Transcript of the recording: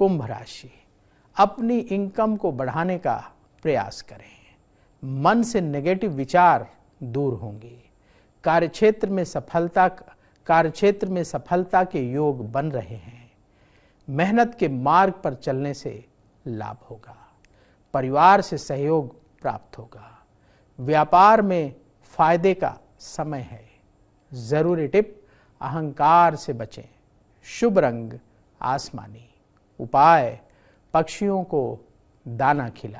कुंभ राशि अपनी इनकम को बढ़ाने का प्रयास करें मन से नेगेटिव विचार दूर होंगे कार्यक्षेत्र में सफलता कार्यक्षेत्र में सफलता के योग बन रहे हैं मेहनत के मार्ग पर चलने से लाभ होगा परिवार से सहयोग प्राप्त होगा व्यापार में फायदे का समय है जरूरी टिप अहंकार से बचें शुभ रंग आसमानी उपाय पक्षियों को दाना खिला